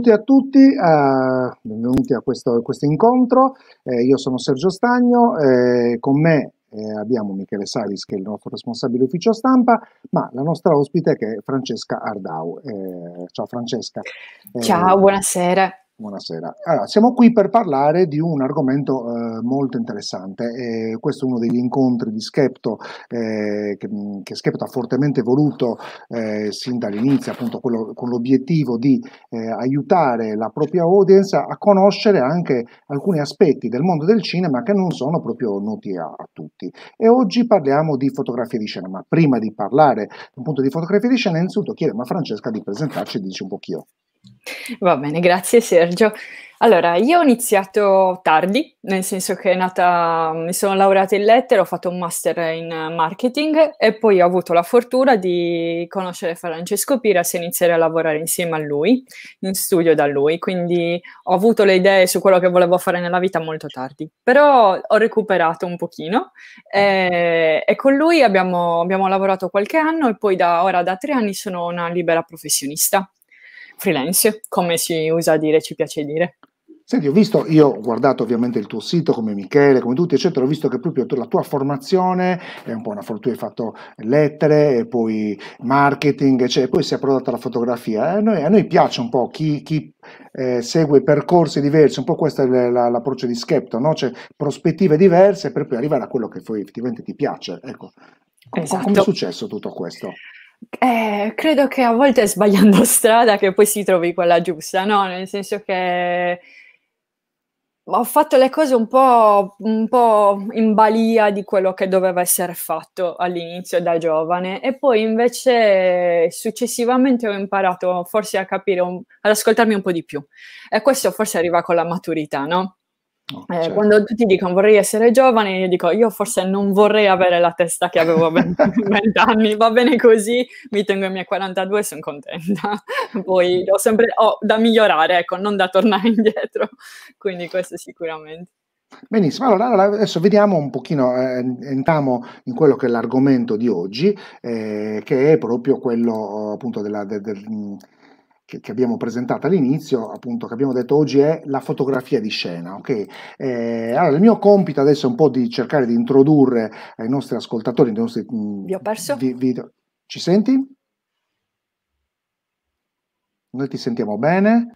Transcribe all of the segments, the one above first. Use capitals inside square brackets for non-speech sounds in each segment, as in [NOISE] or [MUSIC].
benvenuti a tutti, a, benvenuti a questo, a questo incontro. Eh, io sono Sergio Stagno, eh, con me eh, abbiamo Michele Salis che è il nostro responsabile ufficio stampa, ma la nostra ospite che è Francesca Ardau. Eh, ciao Francesca. Eh, ciao, buonasera. Buonasera. Allora, siamo qui per parlare di un argomento eh, molto interessante. Eh, questo è uno degli incontri di Skepto, eh, che, che, Skepto ha fortemente voluto eh, sin dall'inizio, appunto quello, con l'obiettivo di eh, aiutare la propria audience a conoscere anche alcuni aspetti del mondo del cinema che non sono proprio noti a, a tutti. E oggi parliamo di fotografia di scena, ma prima di parlare appunto di fotografia di scena, innanzitutto chiedo a Francesca di presentarci e dici un po' chi è. Va bene, grazie Sergio. Allora, io ho iniziato tardi, nel senso che è nata, mi sono laureata in lettere, ho fatto un master in marketing e poi ho avuto la fortuna di conoscere Francesco Piras e iniziare a lavorare insieme a lui, in studio da lui, quindi ho avuto le idee su quello che volevo fare nella vita molto tardi, però ho recuperato un pochino e, e con lui abbiamo, abbiamo lavorato qualche anno e poi da ora da tre anni sono una libera professionista freelance, come si usa dire, ci piace dire. Senti, ho visto, io ho guardato ovviamente il tuo sito come Michele, come tutti, eccetera, ho visto che proprio la tua formazione è un po' una fortuna, hai fatto lettere, e poi marketing, eccetera, poi si è approdata alla fotografia. Eh, noi, a noi piace un po' chi, chi eh, segue percorsi diversi, un po' questo è l'approccio di Skepto, no? cioè prospettive diverse per poi arrivare a quello che poi effettivamente ti piace. Ecco. Esatto. Come è esatto. successo tutto questo? Eh, credo che a volte sbagliando [LAUGHS] strada che poi si trovi quella giusta, no? Nel senso che ho fatto le cose un po', un po', in balia di quello che doveva essere fatto all'inizio da giovane e poi invece successivamente ho imparato forse a capire, un, ad ascoltarmi un po' di più e questo forse arriva con la maturità, no? Oh, certo. eh, quando tutti dicono vorrei essere giovane, io dico io forse non vorrei avere la testa che avevo a 20, [LAUGHS] anni, va bene così, mi tengo i miei 42 e sono contenta. [LAUGHS] Poi ho sempre ho da migliorare, ecco, non da tornare [LAUGHS] indietro, quindi questo sicuramente. Benissimo, allora adesso vediamo un pochino, eh, entriamo in quello che è l'argomento di oggi, eh, che è proprio quello appunto della... De, de, che, che, abbiamo presentato all'inizio, appunto, che abbiamo detto oggi è la fotografia di scena. Ok, Eh, allora, il mio compito adesso è un po' di cercare di introdurre ai eh, nostri ascoltatori, ai nostri... Mh, mm, vi ho perso? Vi, vi, ci senti? Noi ti sentiamo bene.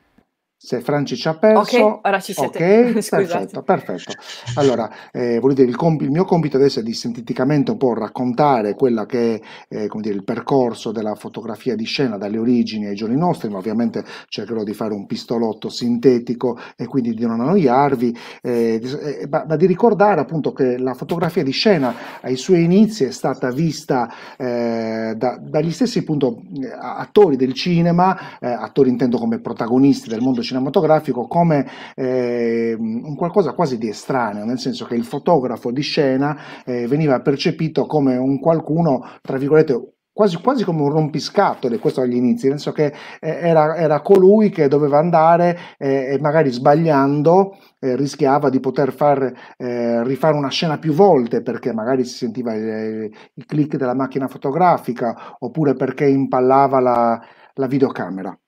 Se Franci ci ha perso, ok, ora ci siete. Okay, [LAUGHS] perfetto, perfetto. Allora, eh, dire, il, comp- il, mio compito adesso è di sinteticamente un po' raccontare quello che è eh, dire, il percorso della fotografia di scena dalle origini ai giorni nostri, ma ovviamente cercherò di fare un pistolotto sintetico e quindi di non annoiarvi, eh, eh ma, ma, di ricordare appunto che la fotografia di scena ai suoi inizi è stata vista eh, da, dagli stessi appunto, eh, attori del cinema, attori intendo come protagonisti del mondo cinematografico, cinematografico come eh, un qualcosa quasi di estraneo, nel senso che il fotografo di scena eh, veniva percepito come un qualcuno, tra virgolette, Quasi, quasi, come un rompiscatole, questo agli inizi, penso che eh, era, era, colui che doveva andare eh, e magari sbagliando eh, rischiava di poter far, eh, rifare una scena più volte perché magari si sentiva il, il click della macchina fotografica oppure perché impallava la, la videocamera.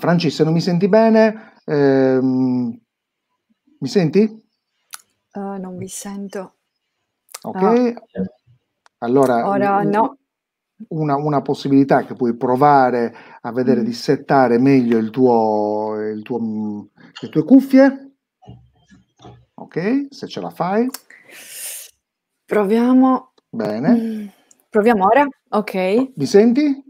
Franci, se non mi senti bene, ehm, mi senti? Uh, non mi sento. Ok, no. Ah. allora Ora, no. una, una, possibilità che puoi provare a vedere mm. di settare meglio il tuo, il tuo, le tue cuffie. Ok, se ce la fai. Proviamo. Bene. Mm. Proviamo ora. Ok. Mi senti?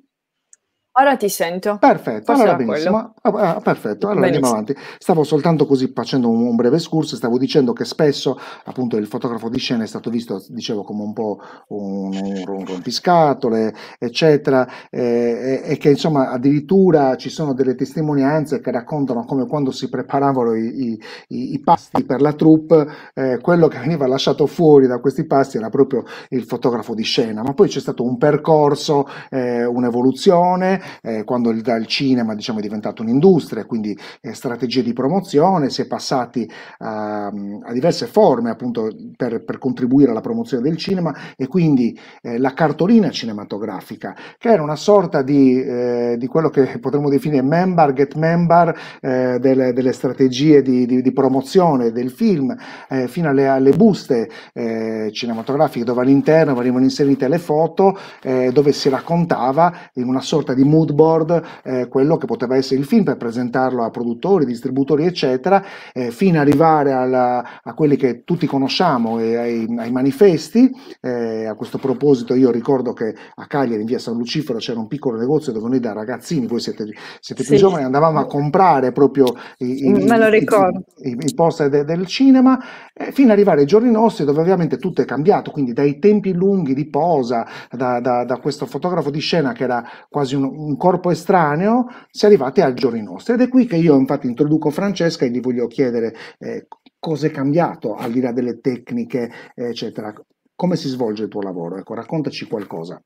Ora ti sento. Perfetto, Forse allora era benissimo. quello. Ah, ah, ah, perfetto, allora Benissimo. andiamo avanti. Stavo soltanto così facendo un, un breve scurso, stavo dicendo che spesso appunto il fotografo di scena è stato visto, dicevo, come un po' un, un, un rompiscatole, eccetera, eh, e, e, che insomma addirittura ci sono delle testimonianze che raccontano come quando si preparavano i, i, i pasti per la troupe, eh, quello che veniva lasciato fuori da questi pasti era proprio il fotografo di scena, ma poi c'è stato un percorso, eh, un'evoluzione, eh, quando il, dal cinema diciamo, è diventato un all'industria, quindi eh, strategie di promozione, si è passati a, a diverse forme appunto per, per, contribuire alla promozione del cinema e quindi eh, la cartolina cinematografica, che era una sorta di, eh, di quello che potremmo definire member, get member eh, delle, delle, strategie di, di, di, promozione del film, eh, fino alle, alle buste eh, cinematografiche dove all'interno venivano inserite le foto, dove si raccontava in una sorta di mood board quello che poteva essere il film film per presentarlo a produttori, distributori, eccetera, eh, fino ad arrivare alla, a quelli che tutti conosciamo, e ai, ai manifesti. Eh, a questo proposito io ricordo che a Cagliari, in via San Lucifero, c'era un piccolo negozio dove noi da ragazzini, voi siete, siete più sì. giovani, andavamo a comprare proprio i, i, i, i poster de, del cinema, eh, fino ad arrivare ai giorni nostri dove ovviamente tutto è cambiato, quindi dai tempi lunghi di posa, da, da, da questo fotografo di scena che era quasi un, un corpo estraneo, si è arrivati al giorno giorni nostri. Ed è qui che io infatti introduco Francesca e gli voglio chiedere eh, cosa è cambiato al di là delle tecniche, eccetera. Come si svolge il tuo lavoro? Ecco, raccontaci qualcosa.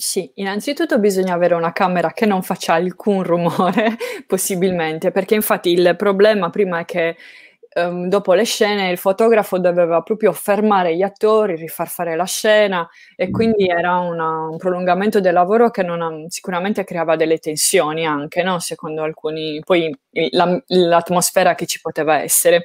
Sì, innanzitutto bisogna avere una camera che non faccia alcun rumore, [LAUGHS] possibilmente, perché infatti il problema prima è che um, dopo le scene il fotografo doveva proprio fermare gli attori, rifar fare la scena e mm. quindi era una, un prolungamento del lavoro che ha, sicuramente creava delle tensioni anche, no? secondo alcuni, poi la, l'atmosfera che ci poteva essere.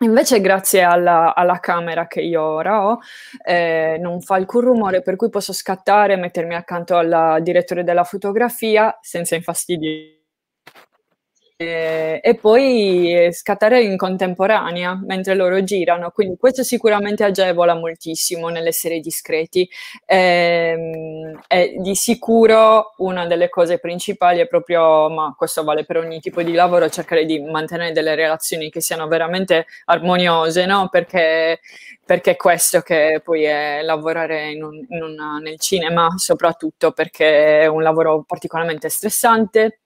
Invece, grazie alla, alla, camera che io ora ho, eh, non fa alcun rumore, per cui posso scattare, e mettermi accanto al direttore della fotografia senza infastidire e poi eh, scattare in contemporanea mentre loro girano. Quindi questo sicuramente agevola moltissimo nell'essere discreti. Eh, eh, di sicuro una delle cose principali è proprio, ma questo vale per ogni tipo di lavoro, cercare di mantenere delle relazioni che siano veramente armoniose, no? perché, perché è questo che poi è lavorare in un, in una, nel cinema, soprattutto perché è un lavoro particolarmente stressante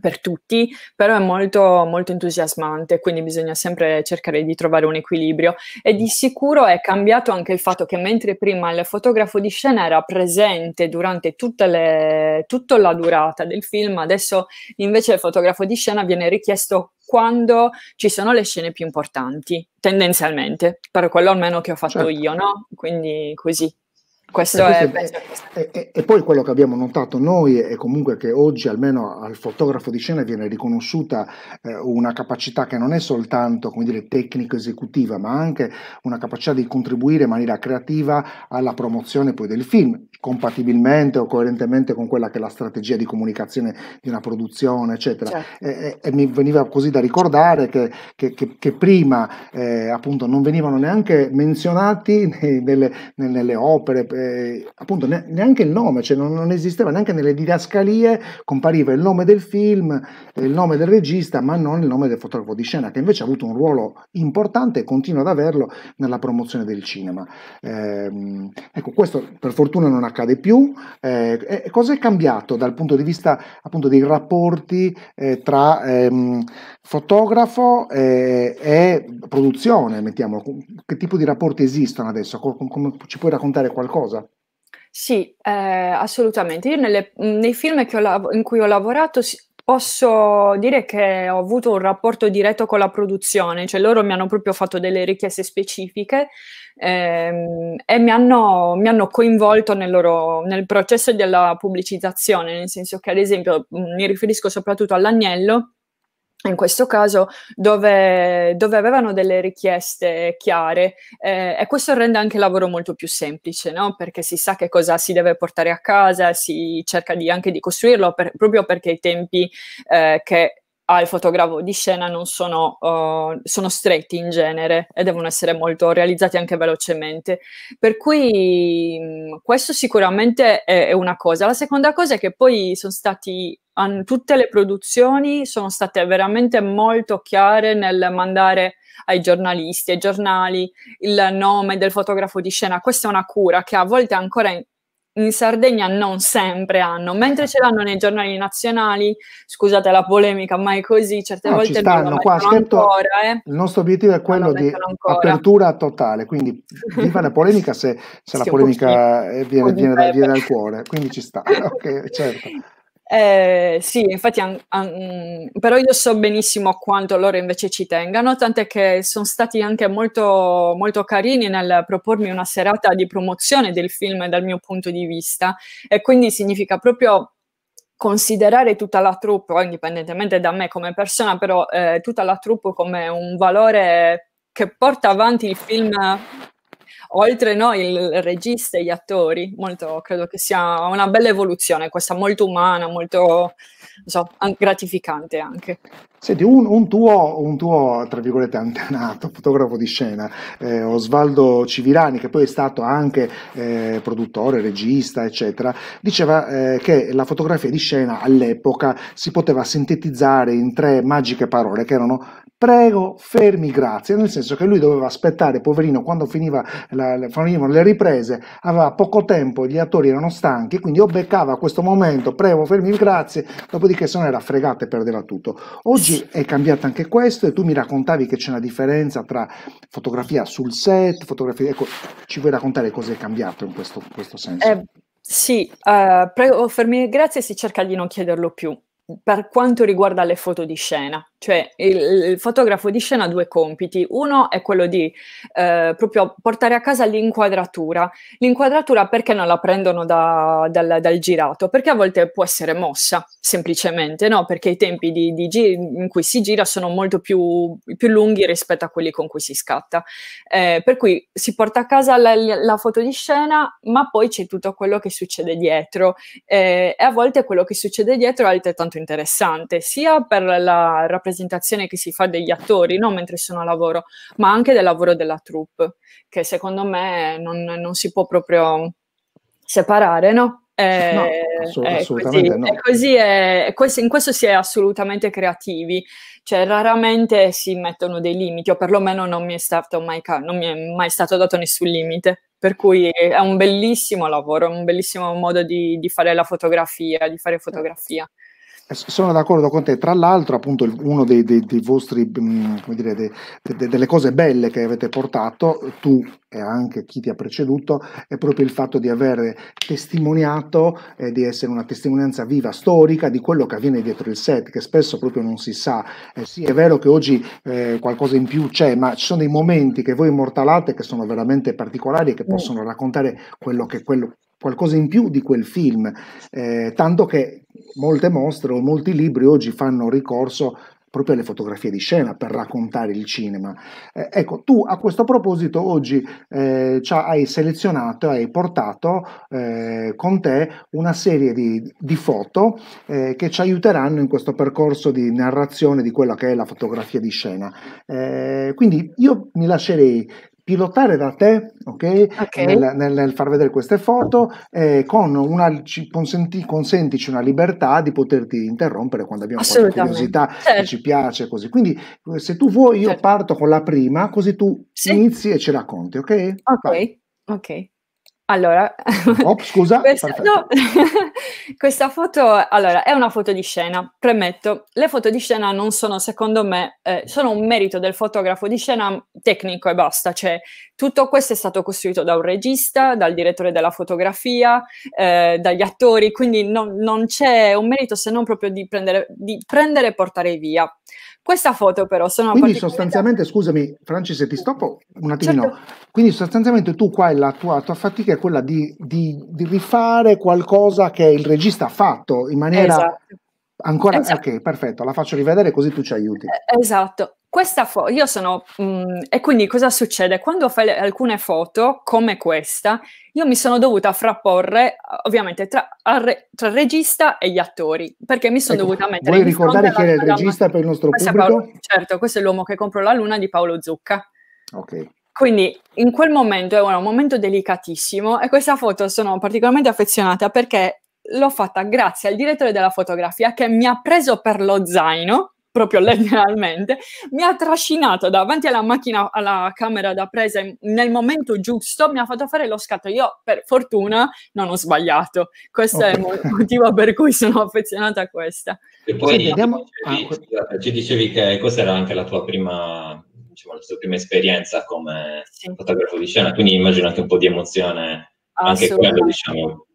per tutti, però è molto, molto entusiasmante, quindi bisogna sempre cercare di trovare un equilibrio. E di sicuro è cambiato anche il fatto che mentre prima il fotografo di scena era presente durante le, tutta la durata del film, adesso invece il fotografo di scena viene richiesto quando ci sono le scene più importanti, tendenzialmente, per quello almeno che ho fatto certo. io, no? Quindi così. Questo eh, è, è, è, e, poi quello che abbiamo notato noi è comunque che oggi almeno al fotografo di scena viene riconosciuta eh, una capacità che non è soltanto dire, tecnico-esecutiva, ma anche una capacità di contribuire in maniera creativa alla promozione poi del film compatibilmente o coerentemente con quella che è la strategia di comunicazione di una produzione, eccetera. Certo. E, e, mi veniva così da ricordare che, che, che, che prima eh, appunto non venivano neanche menzionati [LAUGHS] nelle, nelle opere, eh, appunto ne, neanche il nome, cioè non, non, esisteva neanche nelle didascalie, compariva il nome del film, il nome del regista, ma non il nome del fotografo di scena, che invece ha avuto un ruolo importante e continua ad averlo nella promozione del cinema. Eh, ecco, questo per fortuna non ha accade più, eh, cosa è cambiato dal punto di vista appunto dei rapporti eh, tra ehm, fotografo eh, e produzione, Mettiamo che tipo di rapporti esistono adesso, com- com- ci puoi raccontare qualcosa? Sì, eh, assolutamente. Io nelle, nei film lav- in cui ho lavorato si- posso dire che ho avuto un rapporto diretto con la produzione, cioè loro mi hanno proprio fatto delle richieste specifiche ehm, e mi hanno, mi hanno coinvolto nel, loro, nel processo della pubblicizzazione, nel senso che ad esempio mm, mi riferisco soprattutto all'agnello, in questo caso dove, dove, avevano delle richieste chiare eh, e questo rende anche il lavoro molto più semplice no? perché si sa che cosa si deve portare a casa, si cerca di, anche di costruirlo per, proprio perché i tempi eh, che al ah, fotografo di scena non sono, uh, sono, stretti in genere e devono essere molto realizzati anche velocemente. Per cui mh, mm, questo sicuramente è, è, una cosa. La seconda cosa è che poi sono stati an, tutte le produzioni sono state veramente molto chiare nel mandare ai giornalisti, ai giornali il nome del fotografo di scena. Questa è una cura che a volte ancora in, in Sardegna non sempre hanno, eh, mentre eh. ce l'hanno nei giornali nazionali, scusate la polemica, ma è così, certe no, volte ci stanno, qua, certo, ancora, eh. Il nostro obiettivo è quello di ancora. apertura totale, quindi di [LAUGHS] fare polemica se, se la polemica viene, viene, viene, dal cuore, quindi ci sta, [LAUGHS] ok, certo. Eh, sì, infatti, an, an, però io so benissimo quanto loro invece ci tengano, tant'è che sono stati anche molto, molto carini nel propormi una serata di promozione del film dal mio punto di vista e quindi significa proprio considerare tutta la troupe, indipendentemente da me come persona, però eh, tutta la troupe come un valore che porta avanti il film oltre no, il regista e gli attori. Molto, credo che sia una bella evoluzione questa, molto umana, molto so, gratificante anche. Senti, un, un, tuo, un, tuo, tra virgolette, antenato, [LAUGHS] fotografo di scena, eh, Osvaldo Civirani, che poi è stato anche eh, produttore, regista, eccetera, diceva eh, che la fotografia di scena all'epoca si poteva sintetizzare in tre magiche parole, che erano prego, fermi, grazie, nel senso che lui doveva aspettare, poverino, quando finiva la, la, finivano le riprese, aveva poco tempo, gli attori erano stanchi, quindi o beccava questo momento, prego, fermi, grazie, dopodiché se no era fregato e perdeva tutto. Oggi quindi è cambiato anche questo e tu mi raccontavi che c'è una differenza tra fotografia sul set, fotografia... Ecco, ci vuoi raccontare cosa è cambiato in questo, questo senso? Eh, sì, uh, prego, fermi, grazie, si cerca di non chiederlo più. Per quanto riguarda le foto di scena, cioè, il, il, fotografo di scena ha due compiti. Uno è quello di eh, proprio portare a casa l'inquadratura. L'inquadratura perché non la prendono da, dal, dal, girato? Perché a volte può essere mossa, semplicemente, no? Perché i tempi di, di gi- in cui si gira sono molto più, più, lunghi rispetto a quelli con cui si scatta. Eh, per cui si porta a casa la, la, foto di scena, ma poi c'è tutto quello che succede dietro. Eh, e a volte quello che succede dietro è altrettanto interessante, sia per la rappresentazione rappresentazione che si fa degli attori, non mentre sono a lavoro, ma anche del lavoro della troupe, che secondo me non, non si può proprio separare, no? Eh, no, assolut- eh, assolutamente così, no. Eh, così è, questo, in questo si è assolutamente creativi, cioè raramente si mettono dei limiti, o perlomeno non mi è stato mai, non mi è mai stato dato nessun limite. Per cui è un bellissimo lavoro, un bellissimo modo di, di fare la fotografia, di fare fotografia. Sono d'accordo con te, tra l'altro appunto uno dei, vostri, mm, come una delle cose belle che avete portato, tu e anche chi ti ha preceduto, è proprio il fatto di aver testimoniato e eh, di essere una testimonianza viva, storica, di quello che avviene dietro il set, che spesso proprio non si sa. Eh, sì, è vero che oggi eh, qualcosa in più c'è, ma ci sono dei momenti che voi immortalate che sono veramente particolari e che mm. possono raccontare quello che, quello, qualcosa in più di quel film, eh, tanto che molte mostre o molti libri oggi fanno ricorso proprio alle fotografie di scena per raccontare il cinema. Eh, ecco, tu a questo proposito oggi eh, hai selezionato, hai portato eh, con te una serie di, di foto eh, che ci aiuteranno in questo percorso di narrazione di quella che è la fotografia di scena. Eh, quindi io mi lascerei pilotare da te, ok? okay. Nel, nel, nel, far vedere queste foto, eh, con una, ci consenti, consentici una libertà di poterti interrompere quando abbiamo qualche curiosità certo. ci piace, così. Quindi eh, se tu vuoi io certo. parto con la prima, così tu sì. inizi e ci racconti, ok? Ok, Vai. ok. Allora, oh, scusa, [LAUGHS] questa, no, [LAUGHS] questa, foto allora, è una foto di scena, premetto, le foto di scena non sono, secondo me, eh, sono un merito del fotografo di scena tecnico e basta, cioè tutto questo è stato costruito da un regista, dal direttore della fotografia, eh, dagli attori, quindi non, non, c'è un merito se non proprio di prendere, di prendere e portare via. Questa foto però sono... Quindi sostanzialmente, scusami Franci se ti stoppo un attimino, certo. quindi sostanzialmente tu qua la tua, tua fatica è quella di, di, di, rifare qualcosa che il regista ha fatto in maniera... Esatto. Ancora? Esatto. Ok, perfetto, la faccio rivedere così tu ci aiuti. Eh, esatto, questa foto, io sono, mh, mm, e quindi cosa succede? Quando fai alcune foto come questa, io mi sono dovuta frapporre ovviamente tra, re, tra il regista e gli attori, perché mi sono ecco, dovuta mettere... Vuoi ricordare chi era il regista per il nostro pubblico? Paolo, certo, questo è l'uomo che comprò la luna di Paolo Zucca. Ok. Quindi in quel momento è un momento delicatissimo e questa foto sono particolarmente affezionata perché l'ho fatta grazie al direttore della fotografia che mi ha preso per lo zaino proprio letteralmente, mi ha trascinato davanti alla macchina, alla camera da presa nel momento giusto, mi ha fatto fare lo scatto. Io, per fortuna, non ho sbagliato. Questo okay. è il motivo per cui sono affezionata a questa. E poi sì, vediamo... ci, dicevi, ah, ci dicevi che questa era anche la tua prima diciamo, la tua prima esperienza come sì. fotografo di scena, quindi immagino anche un po' di emozione, anche quello, diciamo,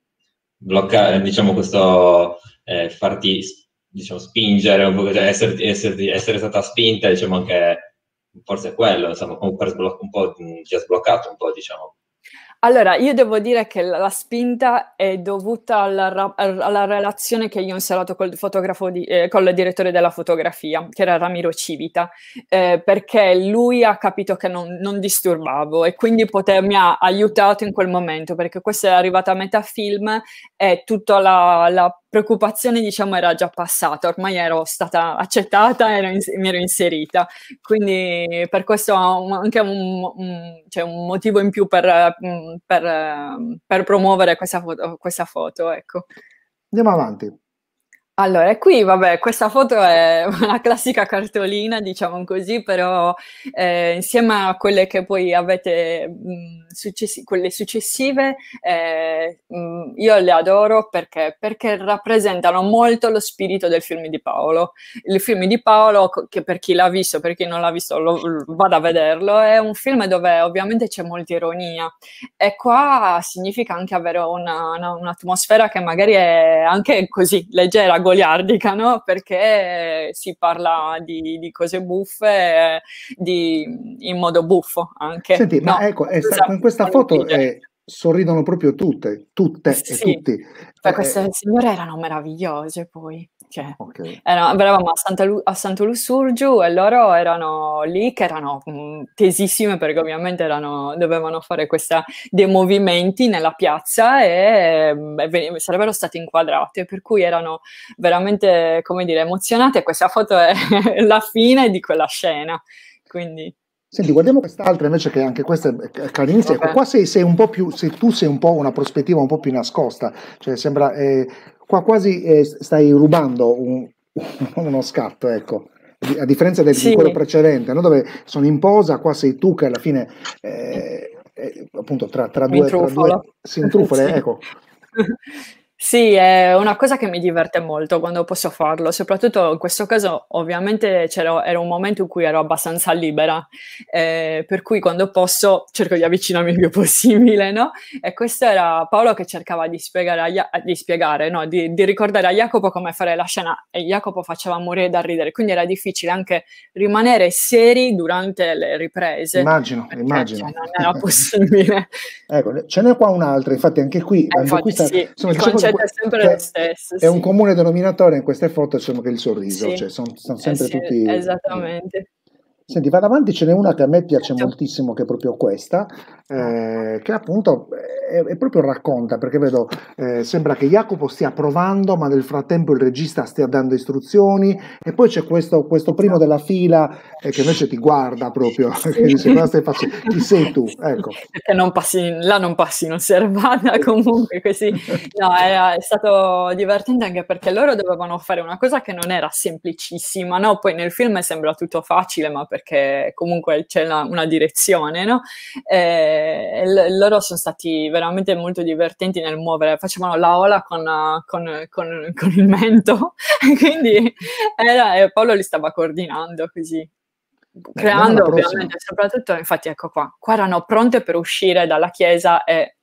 bloccare, diciamo, questo eh, farti diciamo, spingere, cioè essere, essere, essere, stata spinta, diciamo anche forse è quello, insomma, comunque sbloc- un po' ti ha sbloccato un po', diciamo. Allora, io devo dire che la spinta è dovuta alla, alla relazione che io ho instaurato col, di, eh, col, direttore della fotografia, che era Ramiro Civita, eh, perché lui ha capito che non, non disturbavo e quindi poter, mi ha aiutato in quel momento, perché questa è arrivata a metà film e tutta la, la preoccupazione diciamo era già passata, ormai ero stata accettata, e mi ero inserita, quindi per questo anche un, un, cioè un motivo in più per, mm, per, per promuovere questa foto. Questa foto ecco. Andiamo avanti. Allora, qui vabbè, questa foto è una [LAUGHS] classica cartolina, diciamo così, però eh, insieme a quelle che poi avete, mh, mm, successi- quelle successive, eh, mh, mm, io le adoro perché? perché? rappresentano molto lo spirito del film di Paolo. Il film di Paolo, che per chi l'ha visto, per chi non l'ha visto, lo, lo, vado a vederlo, è un film dove ovviamente c'è molta ironia e qua significa anche avere una, una, un'atmosfera che magari è anche così leggera, goliardica, no? Perché si parla di, di cose buffe di, in modo buffo anche. Senti, no, ma ecco, è sta, con questa foto è, eh, sorridono proprio tutte, tutte sì, e tutti. Beh, cioè, eh. queste eh, signore erano meravigliose poi. Cioè, okay. era, andavamo a, Santa Lu- a Sant'Olu Surgiu e loro erano lì che erano mh, mm, tesissime perché ovviamente erano, dovevano fare questa, dei movimenti nella piazza e, mm, e ven- sarebbero state inquadrate, per cui erano veramente, come dire, emozionate. Questa foto è [LAUGHS] la fine di quella scena, quindi... Senti, guardiamo quest'altra invece che anche questa è carinissima. Okay. Qua sei, sei, un po' più, se tu sei un po' una prospettiva un po' più nascosta, cioè sembra... Eh, qua quasi eh, stai rubando un, [LAUGHS] uno scatto, ecco a differenza del, sì. di quello precedente, no? dove sono in posa, qua sei tu che alla fine, eh, eh, appunto, tra, tra due, tra due si intrufole, [LAUGHS] sì. ecco. [LAUGHS] Sì, è una cosa che mi diverte molto quando posso farlo, soprattutto in questo caso ovviamente era un momento in cui ero abbastanza libera, eh, per cui quando posso cerco di avvicinarmi il più possibile, no? E questo era Paolo che cercava di spiegare, Ia- eh, di, spiegare no? di, di, ricordare a Jacopo come fare la scena e Jacopo faceva morire da ridere, quindi era difficile anche rimanere seri durante le riprese. Immagino, immagino. Cioè, non era possibile. [LAUGHS] ecco, ce n'è qua un'altra, infatti anche qui, eh, anche infatti, qui sta, sì, insomma, il diciamo concetto è cioè, sempre lo stesso. È sì. un comune denominatore in queste foto, insomma, che il sorriso, sì. cioè, sono, sono eh sempre eh sì, tutti... Esattamente. Senti, vado avanti, ce n'è una che a me piace moltissimo, che è proprio questa, eh, che appunto è, è, proprio racconta, perché vedo, eh, sembra che Jacopo stia provando, ma nel frattempo il regista stia dando istruzioni, e poi c'è questo, questo primo della fila eh, che invece ti guarda proprio, sì. [LAUGHS] che dice cosa stai facendo, chi sei tu? Ecco. Perché non passi, là non passi non inosservata [LAUGHS] comunque, così. No, era, è stato divertente anche perché loro dovevano fare una cosa che non era semplicissima, no? Poi nel film sembra tutto facile, ma perché comunque c'è la, una direzione, no? E eh, l- loro sono stati veramente molto divertenti nel muovere, facevano la ola con, con, con, con il mento, [LAUGHS] quindi era, Paolo li stava coordinando così. creando ovviamente, soprattutto, infatti ecco qua, qua erano pronte per uscire dalla chiesa e,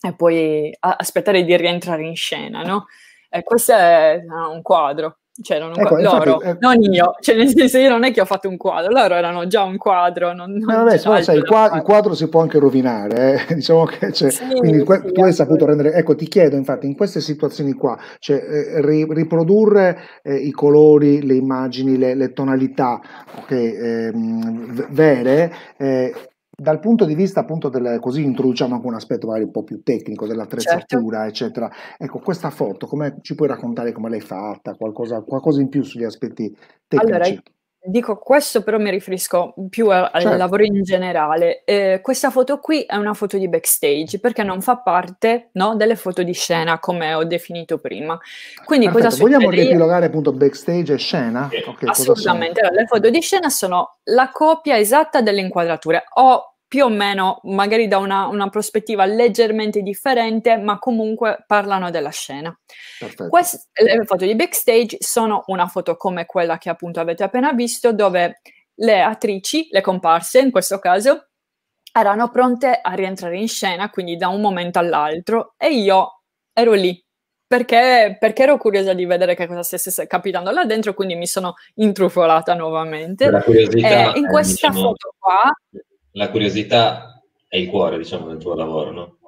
e poi aspettare di rientrare in scena, no? E questo è un quadro cioè erano ecco, infatti, loro, eh, non io, cioè nel senso io non è che ho fatto un quadro, loro erano già un quadro. Non, non vabbè, no, sai, il, quadro, il, quadro, si può anche rovinare, eh? [LAUGHS] diciamo che cioè, sì, quindi sì, tu hai saputo rendere, ecco ti chiedo infatti in queste situazioni qua, cioè, eh, ri, riprodurre eh, i colori, le immagini, le, le tonalità okay, ehm, vere, eh, dal punto di vista appunto del, così introduciamo anche un aspetto magari un po' più tecnico dell'attrezzatura, certo. eccetera. Ecco, questa foto, come ci puoi raccontare come l'hai fatta, qualcosa, qualcosa in più sugli aspetti tecnici? Allora, dico questo però mi riferisco più a, certo. al lavoro in generale. Eh, questa foto qui è una foto di backstage perché non fa parte no, delle foto di scena come ho definito prima. Quindi Perfetto. cosa succede? Vogliamo riepilogare appunto backstage e scena? Okay, Assolutamente, allora, le foto di scena sono la copia esatta delle inquadrature. Ho più o meno, magari da una, una prospettiva leggermente differente, ma comunque parlano della scena. Queste, le foto di backstage sono una foto come quella che appunto avete appena visto, dove le attrici, le comparse in questo caso, erano pronte a rientrare in scena, quindi da un momento all'altro, e io ero lì perché, perché, ero curiosa di vedere che cosa stesse capitando là dentro, quindi mi sono intrufolata nuovamente. La curiosità, eh, in eh, questa diciamo... foto qua la curiosità è il cuore, diciamo, del tuo lavoro, no?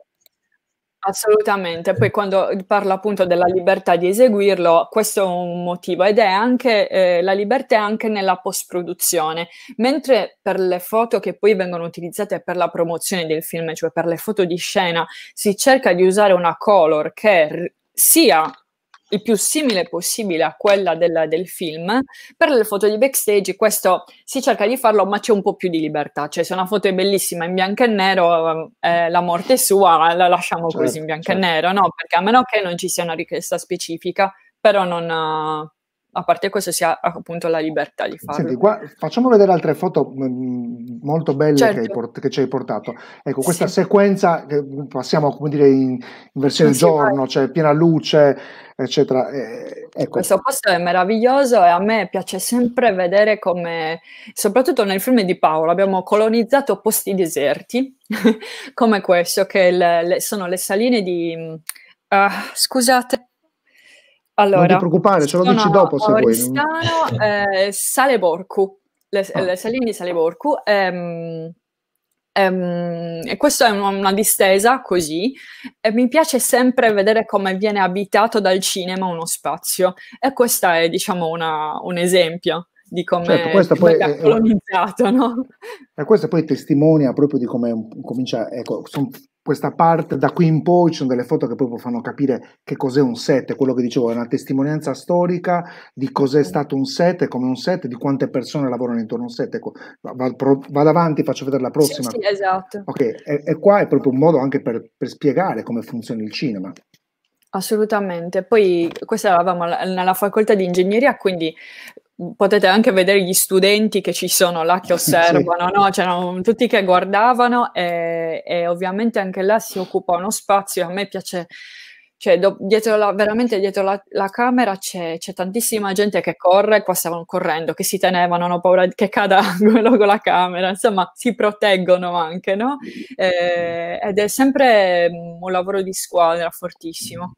Assolutamente, poi quando parlo appunto della libertà di eseguirlo, questo è un motivo ed è anche eh, la libertà anche nella post-produzione, mentre per le foto che poi vengono utilizzate per la promozione del film, cioè per le foto di scena, si cerca di usare una color che r- sia il più simile possibile a quella del, del, film. Per le foto di backstage questo si cerca di farlo, ma c'è un po' più di libertà. Cioè se una foto è bellissima in bianco e nero, eh, la morte è sua, la lasciamo certo, così in bianco certo. e nero, certo. no? Perché a meno che non ci sia una richiesta specifica, però non... Eh, a parte questo si ha appunto la libertà di farlo. Senti, qua, facciamo vedere altre foto mm, molto belle certo. che, port- che, ci hai portato. Ecco, questa sì. sequenza, passiamo come dire in, in versione sì, giorno, c'è cioè, piena luce, eccetera. Eh, eh, ecco. Questo posto è meraviglioso e a me piace sempre vedere come, soprattutto nel film di Paolo, abbiamo colonizzato posti deserti, [LAUGHS] come questo, che le, le, sono le saline di... Uh, scusate, allora, non ti preoccupare, ce lo dici dopo se vuoi. Oristano, eh, Saleborcu, le, ah. le saline di Saleborcu. Ehm, ehm, e questa è una, una distesa così. E mi piace sempre vedere come viene abitato dal cinema uno spazio. E questo è, diciamo, una, un esempio di come certo, è colonizzato. È, no? questo poi testimonia proprio di come comincia, ecco, sono questa parte, da qui in poi ci sono delle foto che proprio fanno capire che cos'è un set, quello che dicevo è una testimonianza storica di cos'è stato un set, come un set, di quante persone lavorano intorno a un set. Ecco, vado avanti, faccio vedere la prossima. Sì, sì esatto. Ok, e, e, qua è proprio un modo anche per, per spiegare come funziona il cinema. Assolutamente, poi questa eravamo nella facoltà di ingegneria, quindi potete anche vedere gli studenti che ci sono là che [LAUGHS] osservano, sì. no? c'erano tutti che guardavano e, e, ovviamente anche là si occupa uno spazio, a me piace cioè, do, dietro la, veramente dietro la, la camera c'è, c'è, tantissima gente che corre, qua stavano correndo, che si tenevano, hanno paura che cada quello [LAUGHS] con la camera, insomma, si proteggono anche, no? Eh, ed è sempre mm, un lavoro di squadra fortissimo.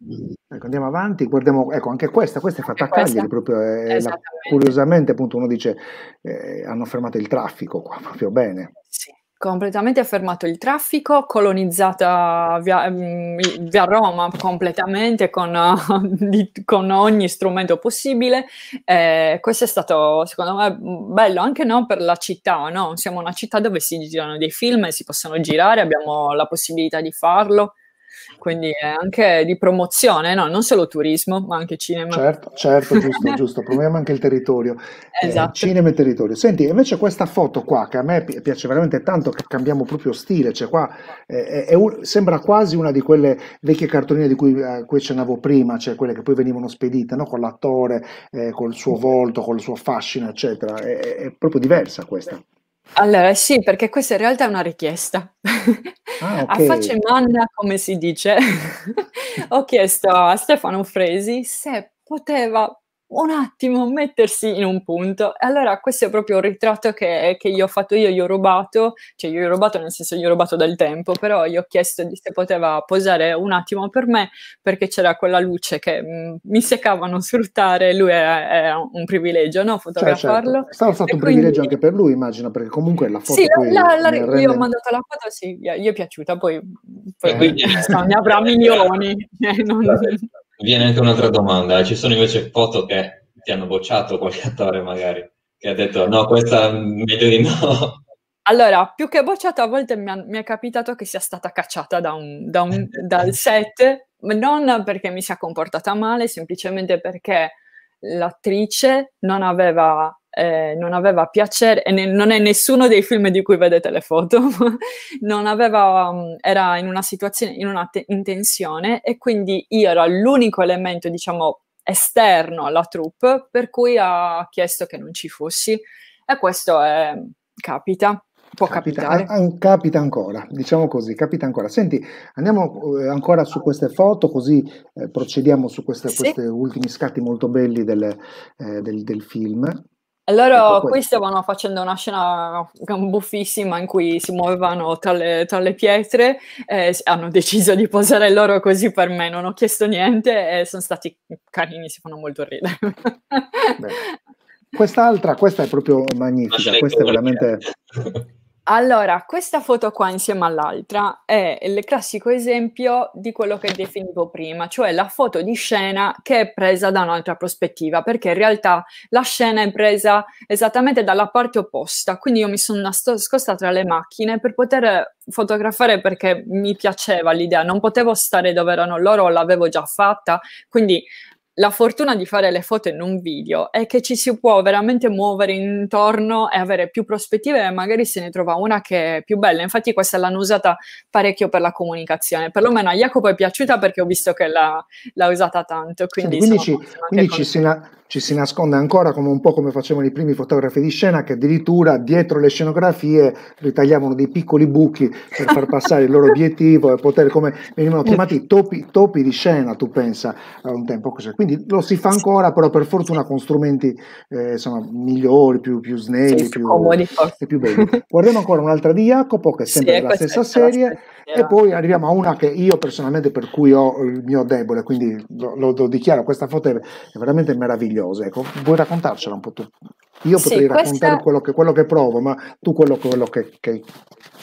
Ecco, andiamo avanti, guardiamo, ecco, anche questa, questa è fatta a Cagliari, proprio, eh, la, curiosamente appunto uno dice, eh, hanno fermato il traffico qua, proprio bene. Sì completamente fermato il traffico, colonizzata via, mm, via Roma completamente con, [LAUGHS] di, con, ogni strumento possibile. Eh, questo è stato, secondo me, bello anche no, per la città. No? Siamo una città dove si girano dei film, si possono girare, abbiamo la possibilità di farlo quindi è anche di promozione, no? non solo turismo, ma anche cinema. Certo, certo, [LAUGHS] giusto, giusto, promuoviamo anche il territorio. Eh, esatto. Eh, cinema e territorio. Senti, invece questa foto qua, che a me piace veramente tanto, che cambiamo proprio stile, cioè qua eh, è un, sembra quasi una di quelle vecchie cartoline di cui, eh, accennavo prima, cioè quelle che poi venivano spedite, no? con l'attore, eh, col suo volto, col suo fascino, eccetera. È, è proprio diversa questa. Allora sì, perché questa in realtà è una richiesta. Ah, [LAUGHS] okay. A faccia e manna, come si dice, [LAUGHS] ho chiesto a Stefano Fresi se poteva un attimo mettersi in un punto. Allora, questo è proprio un ritratto che, che io ho fatto io, gli ho rubato, cioè io ho rubato nel senso gli ho rubato del tempo, però gli ho chiesto di se poteva posare un attimo per me perché c'era quella luce che mh, mm, mi seccava non sfruttare, lui è, un privilegio, no, fotografarlo. Cioè, certo. Sarà stato e un quindi... privilegio anche per lui, immagino, perché comunque la foto Sì, la, la, la, rende... io ho mandato la foto, sì, gli è piaciuta, poi, poi eh. quindi, eh. ne avrà [LAUGHS] milioni. [LAUGHS] Eh, non... Certo viene anche un'altra domanda. Ci sono invece foto che ti hanno bocciato qualche attore magari, che ha detto no, questa meglio di no. Allora, più che bocciato, a volte mi, ha, mi è capitato che sia stata cacciata da un, da un, dal set, non perché mi sia comportata male, semplicemente perché l'attrice non aveva eh, non aveva piacere, e ne, non è nessuno dei film di cui vedete le foto, [LAUGHS] non aveva, um, era in una situazione, in una te- in tensione e quindi io ero l'unico elemento, diciamo, esterno alla troupe, per cui ha chiesto che non ci fossi e questo è, capita può capita, capitare. An- capita ancora, diciamo così, capita ancora. Senti, andiamo eh, ancora su queste foto, così eh, procediamo su questi sì. ultimi scatti molto belli del, eh, del, del film. Allora ecco qui stavano facendo una scena buffissima in cui si muovevano tra le, tra le pietre, e hanno deciso di posare loro così per me, non ho chiesto niente e sono stati carini, si fanno molto ridere. Beh. Quest'altra, questa è proprio magnifica, questa è veramente... Allora, questa foto qua insieme all'altra è il classico esempio di quello che definivo prima, cioè la foto di scena che è presa da un'altra prospettiva, perché in realtà la scena è presa esattamente dalla parte opposta, quindi io mi sono nascosta tra le macchine per poter fotografare perché mi piaceva l'idea, non potevo stare dove erano loro, l'avevo già fatta, quindi la fortuna di fare le foto in un video è che ci si può veramente muovere intorno e avere più prospettive e magari se ne trova una che è più bella. Infatti questa l'hanno usata parecchio per la comunicazione, perlomeno a Jacopo è piaciuta perché ho visto che l'ha, l'ha usata tanto. Quindi, quindi, ci, quindi ci, si na- ci, si nasconde ancora come un po' come facevano i primi fotografi di scena che addirittura dietro le scenografie ritagliavano dei piccoli buchi per far [LAUGHS] passare il loro obiettivo e poter come venivano chiamati topi, topi di scena, tu pensa, a un tempo così. Quindi, quindi lo si fa ancora, però per fortuna con strumenti eh, insomma, migliori, più, più snelli, sì, più, comodi, e più belli. Guardiamo ancora un'altra di Jacopo, che è sempre sì, della stessa serie, e poi arriviamo a una che io personalmente per cui ho il mio debole, quindi lo, lo, lo dichiaro, questa foto è veramente meravigliosa. Ecco, vuoi raccontarcela un po' tu? Io potrei sì, raccontare questa... quello, che, quello, che, provo, ma tu quello, quello che, che,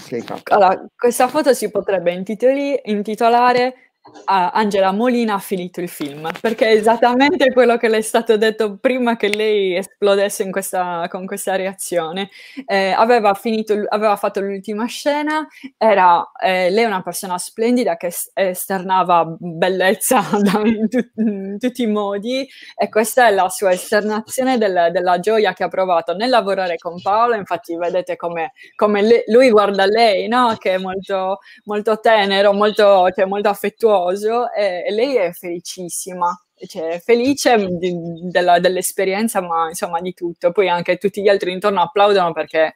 che, hai fatto. Allora, questa foto si potrebbe intitoli, intitolare Ah, Angela Molina ha finito il film, perché è esattamente quello che le è stato detto prima che lei esplodesse questa, con questa reazione. Eh, aveva, finito, aveva, fatto l'ultima scena, era, eh, lei è una persona splendida che esternava bellezza [LAUGHS] in, tut, in, tutti i modi e questa è la sua esternazione del, della gioia che ha provato nel lavorare con Paolo, infatti vedete come, come lui guarda lei, no? che è molto, molto tenero, molto, cioè molto affettuoso nervoso e, lei è felicissima cioè, felice di, della, dell'esperienza, ma insomma di tutto. Poi anche tutti gli altri intorno applaudono perché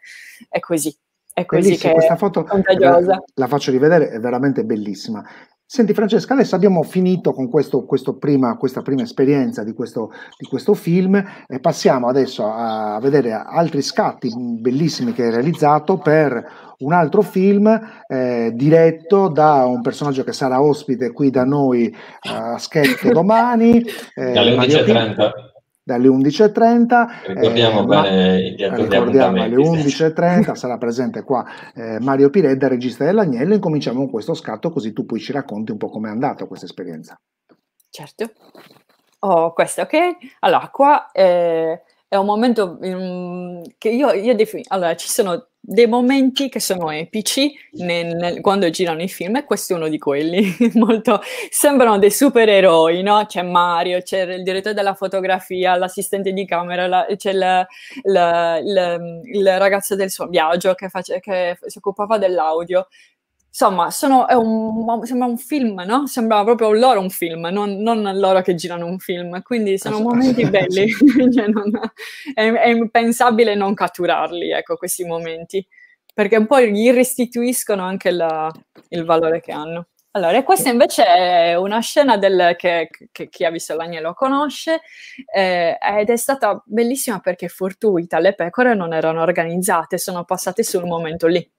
è così. È così che questa foto la, la, faccio rivedere, è veramente bellissima. Senti Francesca, adesso abbiamo finito con questo, questo prima, questa prima esperienza di questo, di questo, film e passiamo adesso a vedere altri scatti bellissimi che hai realizzato per un altro film eh, diretto da un personaggio che sarà ospite qui da noi eh, a Schetto domani. [LAUGHS] Eh, Dalle 11.30 dalle 11.30. Ricordiamo eh, bene, ma, ricordiamo alle 11.30 sarà presente qua eh, Mario Piredda, regista dell'Agnello. Incominciamo con questo scatto, così tu poi ci racconti un po' com'è andata questa esperienza. Certo. Oh, questo, ok. Allora, qua eh, è un momento um, che io, io definisco... Allora, ci sono dei momenti che sono epici nel, nel, quando girano i film e questo è uno di quelli. [LAUGHS] Molto, sembrano dei supereroi, no? C'è Mario, c'è il direttore della fotografia, l'assistente di camera, la, c'è la, la, il ragazzo del suo viaggio che, face, che si occupava dell'audio. Insomma, sono, un, sembra un film, no? Sembra proprio loro un film, non, non loro che girano un film. Quindi sono ah, momenti ah, [LAUGHS] belli, [LAUGHS] cioè non, è, è, impensabile non catturarli, ecco, questi momenti, perché un po' gli restituiscono anche la, il valore che hanno. Allora, questa invece è una scena del, che, che, chi ha visto l'agnello conosce eh, ed è stata bellissima perché fortuita, le pecore non erano organizzate, sono passate sul momento lì.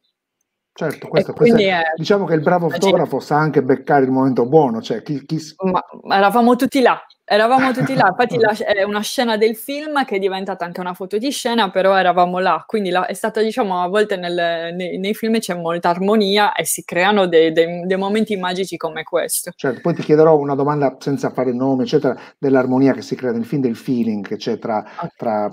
Certo, questo, questo è, è, diciamo che il bravo fotografo sa anche beccare il momento buono. Cioè chi, chi... Ma, eravamo tutti là, eravamo tutti là. Infatti [LAUGHS] la, è una scena del film che è diventata anche una foto di scena, però eravamo là. Quindi la, è stata, diciamo, a volte nel, nei, nei, film c'è molta armonia e si creano dei, dei, dei, momenti magici come questo. Certo, poi ti chiederò una domanda senza fare nome, eccetera, dell'armonia che si crea nel film, del feeling che c'è tra, tra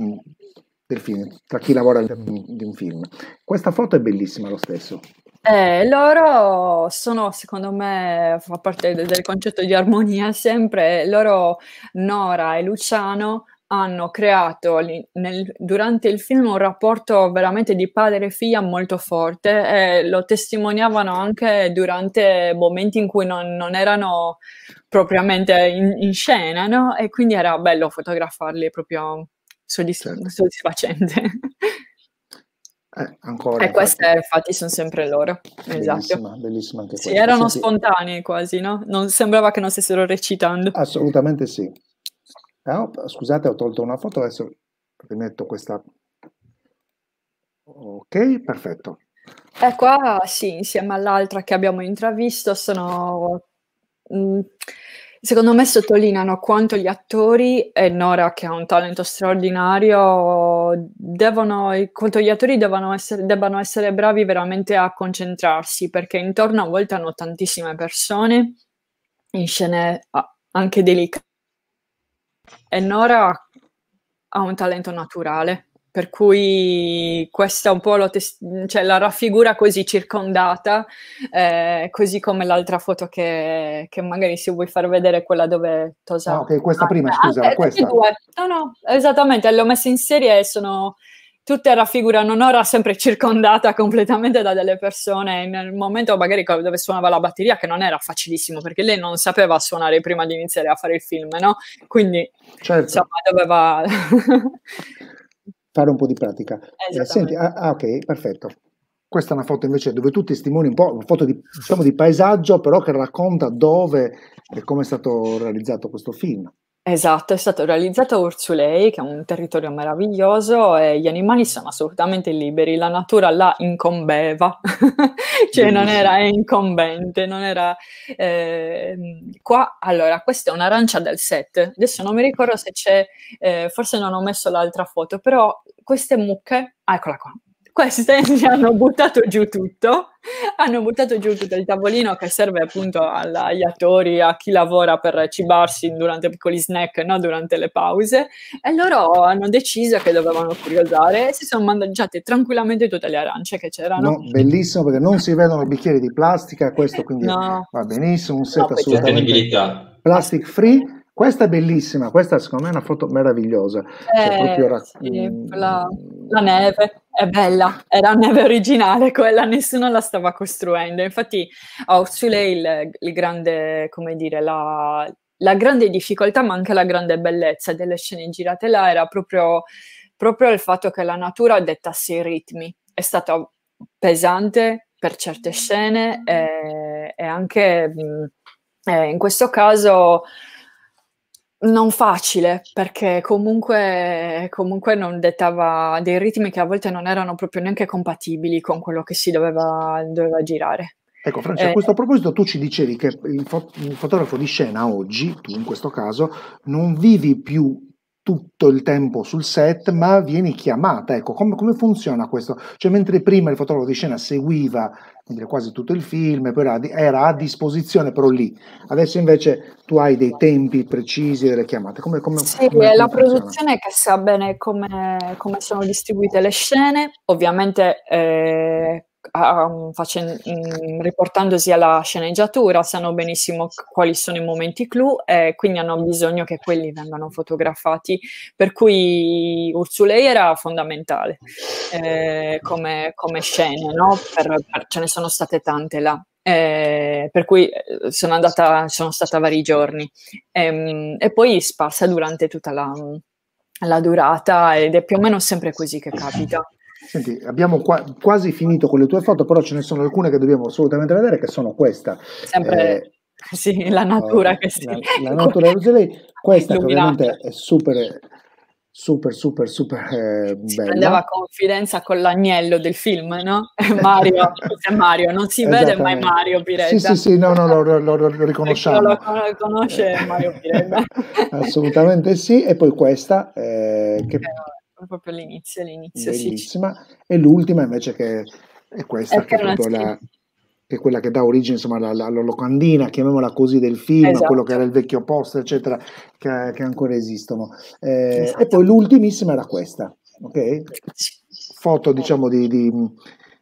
del film, tra chi lavora all'interno di un film. Questa foto è bellissima lo stesso. Eh, loro sono, secondo me, fa parte del, del concetto di armonia sempre, loro, Nora e Luciano, hanno creato nel, durante il film un rapporto veramente di padre e figlia molto forte e lo testimoniavano anche durante momenti in cui non, non erano propriamente in, in scena, no? E quindi era bello fotografarli proprio soddisf- certo. soddisfacente. Eh, ancora, e queste infatti sono sempre loro. Esatto. Bellissima, esatto. bellissima anche sì, erano Senti... spontanee quasi, no? Non, sembrava che non stessero recitando. Assolutamente sì. No, eh, oh, scusate, ho tolto una foto, adesso rimetto questa. Ok, perfetto. E qua sì, insieme all'altra che abbiamo intravisto sono... Mm Secondo me sottolineano quanto gli attori, e Nora che ha un talento straordinario, devono, quanto gli attori essere, debbano essere bravi veramente a concentrarsi, perché intorno a volte hanno tantissime persone, in scene anche delicate. E Nora ha un talento naturale per cui questa è un po' la, tes- cioè la raffigura così circondata, eh, così come l'altra foto che, che, magari se vuoi far vedere quella dove Tosa... No, ah, ok, questa ah, prima, ah, scusa, ah, questa. Due. No, no, esattamente, le ho messe in serie e sono... Tutte raffigurano Nora sempre circondata completamente da delle persone nel momento magari dove suonava la batteria, che non era facilissimo perché lei non sapeva suonare prima di iniziare a fare il film, no? Quindi certo. insomma doveva... [LAUGHS] fare un po' di pratica. Eh, senti, ah, ah, ok, perfetto. Questa è una foto invece dove tu testimoni un po', una foto di, diciamo, di paesaggio, però che racconta dove e come è stato realizzato questo film. Esatto, è stato realizzato a Ursulei, che è un territorio meraviglioso e gli animali sono assolutamente liberi, la natura la incombeva, [LAUGHS] cioè non era incombente, non era... Eh, qua, allora, questa è un'arancia del set, adesso non mi ricordo se c'è, eh, forse non ho messo l'altra foto, però queste mucche, ah, eccola qua, queste [LAUGHS] hanno buttato giù tutto, hanno buttato giù tutto il tavolino che serve appunto agli attori, a chi lavora per cibarsi durante piccoli snack, no? durante le pause, e loro hanno deciso che dovevano curiosare e si sono mangiate tranquillamente tutte le arance che c'erano. No, bellissimo perché non si vedono i bicchieri di plastica, questo quindi no. va benissimo, un set no, assolutamente plastic free questa è bellissima, questa secondo me è una foto meravigliosa. Cioè, eh, cioè, rac- sì, la, mm, la, neve è bella, era neve originale quella, nessuno la stava costruendo. Infatti a Ursule il, il grande, come dire, la, la grande difficoltà ma anche la grande bellezza delle scene girate là era proprio, proprio il fatto che la natura dettasse i ritmi. È stata pesante per certe scene e, eh, e anche mm, eh, in questo caso non facile, perché comunque, comunque non dettava dei ritmi che a volte non erano proprio neanche compatibili con quello che si doveva, doveva girare. Ecco Francia, a eh, questo proposito tu ci dicevi che il, fot- il, fotografo di scena oggi, tu in questo caso, non vivi più tutto il tempo sul set, ma vieni chiamata. Ecco, come, come, funziona questo? Cioè, mentre prima il fotografo di scena seguiva quasi tutto il film, era, era a disposizione però lì. Adesso invece tu hai dei tempi precisi delle chiamate. Come, come, sì, come, è la produzione che sa bene come, come sono distribuite le scene, ovviamente eh, um, facen- mm, riportandosi alla sceneggiatura, sanno benissimo quali sono i momenti clou e quindi hanno bisogno che quelli vengano fotografati. Per cui Ursulei era fondamentale eh, come, come, scene, no? per, per, ce ne sono state tante là. Eh, per cui eh, sono andata, sono stata vari giorni ehm, e poi spassa durante tutta la, la durata ed è più o meno sempre così che capita. Senti, abbiamo qua, quasi finito con le tue foto, però ce ne sono alcune che dobbiamo assolutamente vedere, che sono questa. Sempre... Eh, [LAUGHS] sì, la natura eh, che si... La, [LAUGHS] la natura Roselei, questa che ovviamente è super, super, super, super eh, si bella. prendeva confidenza con l'agnello del film, no? [LAUGHS] Mario, Mario, non si vede mai Mario Pirelli. Sì, sì, sì, no, no, lo, lo, lo, riconosciamo. Lo, lo conosce Mario Pirelli. Assolutamente sì, e poi questa, eh, che... Eh, proprio all'inizio, all'inizio Bellissima. Sì. E l'ultima invece che è questa, è che, è la, che è quella che dà origine insomma, alla, alla locandina, chiamiamola così, del film, esatto. quello che era il vecchio post, eccetera, che, che ancora esistono. Eh, esatto. E poi l'ultimissima era questa, ok? Foto, diciamo, di, di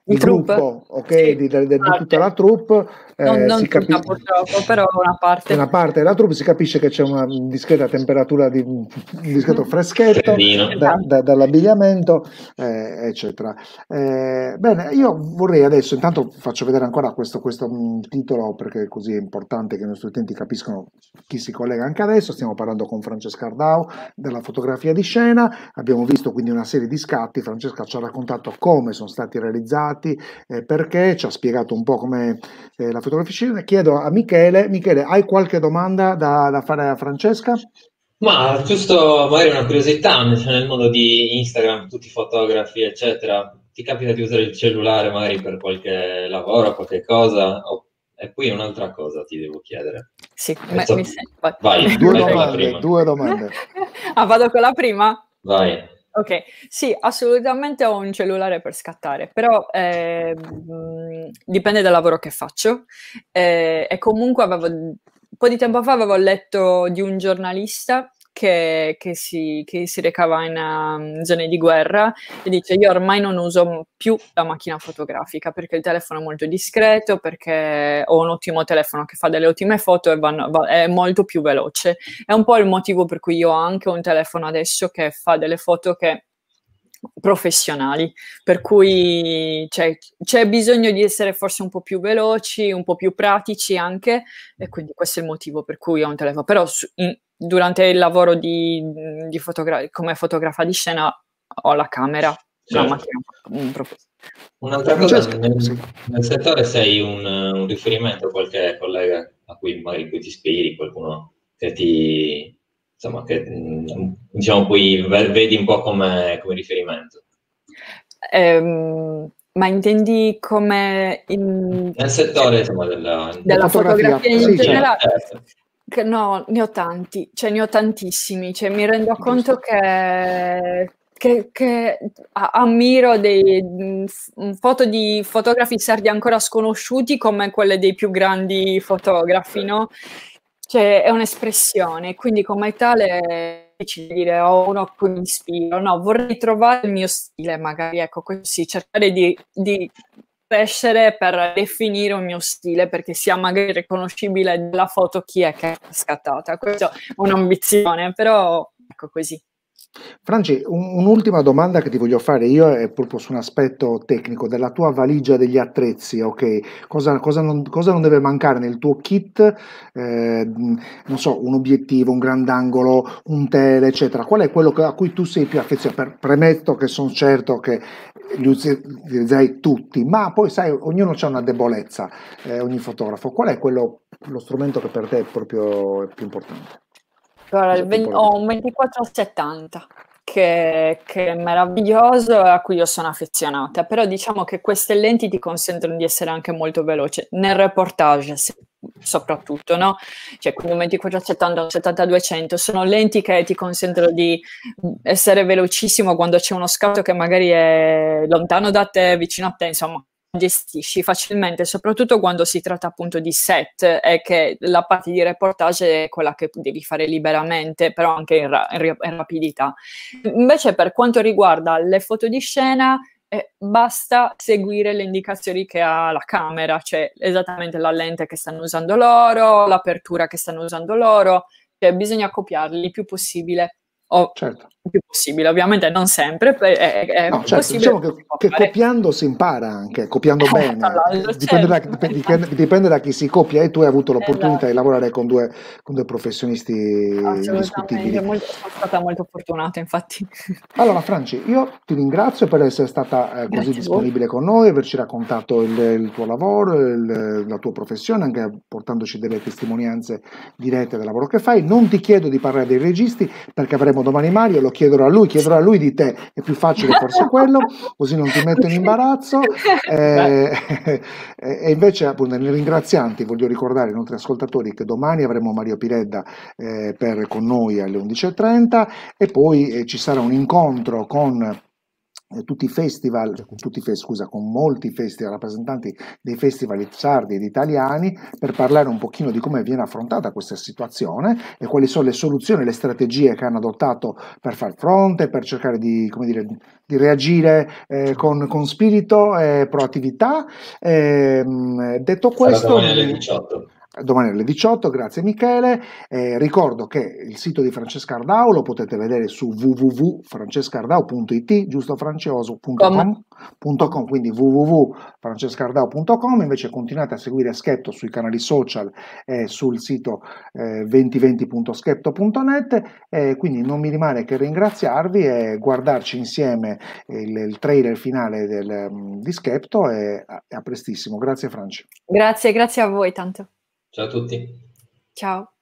di, di gruppo, ok? Sì, di, di, di, tutta ah, la troupe non, eh, non tutta, capi- purtroppo, però una parte. Una parte dell'altro si capisce che c'è una discreta temperatura di un discreto mm. freschetto da, da, dall'abbigliamento, eh, eccetera. Eh, bene, io vorrei adesso, intanto faccio vedere ancora questo, questo mm, titolo perché così è importante che i nostri utenti capiscono chi si collega anche adesso. Stiamo parlando con Francesca Ardao della fotografia di scena. Abbiamo visto quindi una serie di scatti. Francesca ci ha raccontato come sono stati realizzati, eh, perché ci ha spiegato un po' come eh, la Fotograficismo, chiedo a Michele, Michele, hai qualche domanda da, da fare a Francesca? Ma giusto magari una curiosità, nel mondo di Instagram, tutti i fotografi, eccetera, ti capita di usare il cellulare magari per qualche lavoro, qualche cosa? E poi un'altra cosa ti devo chiedere. Sì, so, mi sembra. Vai, due vai domande, due domande. [LAUGHS] ah, vado con la prima? Vai. Ok, sì, assolutamente ho un cellulare per scattare, però eh, dipende dal lavoro che faccio. Eh, e comunque avevo, un po' di tempo fa avevo letto di un giornalista che, che, si, che si, recava in um, zone di guerra e dice io ormai non uso più la macchina fotografica perché il telefono è molto discreto, perché ho un ottimo telefono che fa delle ottime foto e vanno, va, è molto più veloce. È un po' il motivo per cui io ho anche un telefono adesso che fa delle foto che professionali, per cui cioè, c'è bisogno di essere forse un po' più veloci, un po' più pratici anche, e quindi questo è il motivo per cui ho un telefono. Però su, in, durante il lavoro di, di fotogra- come fotografa di scena ho la camera. Certo. macchina un Un'altra cosa, nel, nel, settore sei un, un riferimento a qualche collega a cui magari ti ispiri, qualcuno che ti, insomma, che mm, diciamo qui vedi un po' come, come riferimento. Ehm, ma intendi come... In... Nel settore insomma, della, della fotografia, fotografia in sì, certo. generale? Certo. Che no, ne ho tanti, cioè ne ho tantissimi, cioè mi rendo conto che che, che, ammiro dei, mm, mm, foto di fotografi sardi ancora sconosciuti come quelle dei più grandi fotografi, no? Cioè, è un'espressione, quindi come tale è difficile dire ho uno a cui mi ispiro, no? Vorrei trovare il mio stile magari, ecco, così, cercare di, di essere per definire un mio stile perché sia magari riconoscibile dalla foto chi è che ha scattato. Questa è un'ambizione, però ecco così. Franci, un'ultima domanda che ti voglio fare io è proprio su un aspetto tecnico della tua valigia degli attrezzi, ok? Cosa, cosa, non, cosa non, deve mancare nel tuo kit? Eh, non so, un obiettivo, un grandangolo, un tele, eccetera. Qual è quello a cui tu sei più affezionato? premetto che sono certo che li userai tutti, ma poi sai, ognuno ha una debolezza, eh, ogni fotografo. Qual è quello, lo strumento che per te è proprio più importante? Guarda, il, esatto, ho un 2470 che, che, è meraviglioso e a cui io sono affezionata, però diciamo che queste lenti ti consentono di essere anche molto veloce nel reportage se, soprattutto, no? Cioè quindi un 2470 7200 sono lenti che ti consentono di essere velocissimo quando c'è uno scatto che magari è lontano da te, vicino a te, insomma gestisci facilmente, soprattutto quando si tratta appunto di set e che la parte di reportage è quella che devi fare liberamente, però anche in, ra- in rapidità. Invece per quanto riguarda le foto di scena, eh, basta seguire le indicazioni che ha la camera, cioè esattamente la lente che stanno usando loro, l'apertura che stanno usando loro, cioè bisogna copiarli il più possibile o certo. più possibile, ovviamente non sempre. È, è no, certo. Diciamo che, che, copiando si impara anche, copiando certo, bene, dipende, certo. da, dipende, da, chi si copia e tu hai avuto l'opportunità esatto. di lavorare con due, con due professionisti indiscutibili. Molto, sono stata molto fortunata infatti. Allora Franci, io ti ringrazio per essere stata eh, così disponibile con noi, averci raccontato il, il tuo lavoro, il, la tua professione, anche portandoci delle testimonianze dirette del lavoro che fai. Non ti chiedo di parlare dei registi perché avrebbe chiameremo domani Mario, lo chiederò a lui, chiederò a lui di te, è più facile forse quello, così non ti metto in imbarazzo. Eh, [LAUGHS] e invece appunto nei ringrazianti voglio ricordare ai nostri ascoltatori che domani avremo Mario Piredda eh, per, con noi alle 11.30 e poi eh, ci sarà un incontro con eh, tutti i festival, cioè con, tutti, scusa, con molti festival, rappresentanti dei festival sardi ed italiani, per parlare un pochino di come viene affrontata questa situazione e quali sono le soluzioni, le strategie che hanno adottato per far fronte, per cercare di, come dire, di reagire eh, con, con, spirito e proattività. Eh, detto questo... Sarà domani alle 18 domani alle 18, grazie Michele. Eh, ricordo che il sito di Francesca Ardau lo potete vedere su www.francescardau.it, giusto franceoso.com.com, quindi www.francescardau.com, invece continuate a seguire Schetto sui canali social e eh, sul sito eh, 2020.schepto.net, eh, quindi non mi rimane che ringraziarvi e guardarci insieme il, il trailer finale del, mm, di Schetto e a, a prestissimo. Grazie Franci. Grazie, grazie a voi tanto. Ciao a tutti. Ciao.